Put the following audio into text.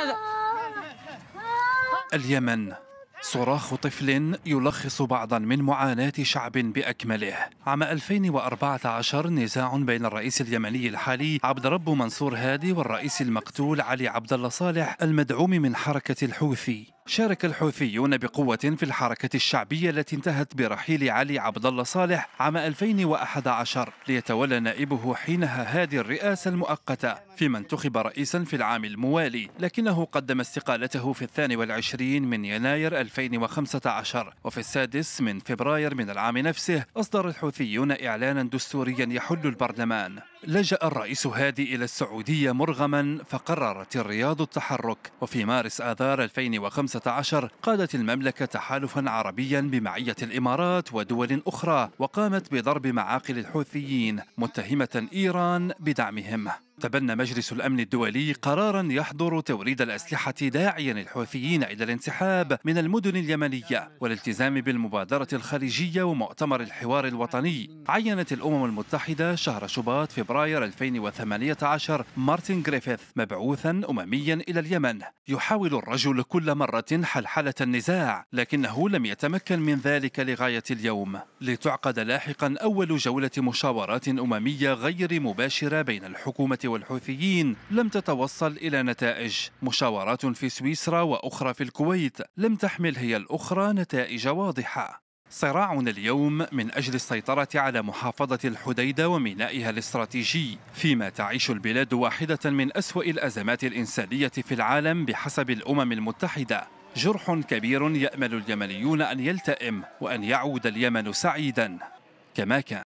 هذا؟ اليمن صراخ طفل يلخص بعضا من معاناة شعب بأكمله عام 2014 نزاع بين الرئيس اليمني الحالي عبد رب منصور هادي والرئيس المقتول علي عبد الله صالح المدعوم من حركة الحوثي شارك الحوثيون بقوة في الحركة الشعبية التي انتهت برحيل علي عبد الله صالح عام 2011 ليتولى نائبه حينها هادي الرئاسة المؤقتة فيما انتخب رئيسا في العام الموالي لكنه قدم استقالته في الثاني والعشرين من يناير 2015 وفي السادس من فبراير من العام نفسه أصدر الحوثيون إعلانا دستوريا يحل البرلمان لجأ الرئيس هادي إلى السعودية مرغما فقررت الرياض التحرك وفي مارس آذار 2015 2015 قادت المملكة تحالفا عربيا بمعية الإمارات ودول أخرى وقامت بضرب معاقل الحوثيين متهمة إيران بدعمهم تبنى مجلس الأمن الدولي قرارا يحظر توريد الأسلحة داعيا الحوثيين إلى الانسحاب من المدن اليمنية والالتزام بالمبادرة الخليجية ومؤتمر الحوار الوطني عينت الأمم المتحدة شهر شباط فبراير 2018 مارتن جريفيث مبعوثا أمميا إلى اليمن يحاول الرجل كل مرة حلحلة النزاع لكنه لم يتمكن من ذلك لغاية اليوم لتعقد لاحقا أول جولة مشاورات أممية غير مباشرة بين الحكومة والحوثيين لم تتوصل إلى نتائج مشاورات في سويسرا وأخرى في الكويت لم تحمل هي الأخرى نتائج واضحة صراعنا اليوم من أجل السيطرة على محافظة الحديدة ومينائها الاستراتيجي فيما تعيش البلاد واحدة من أسوأ الأزمات الإنسانية في العالم بحسب الأمم المتحدة جرح كبير يأمل اليمنيون أن يلتئم وأن يعود اليمن سعيدا كما كان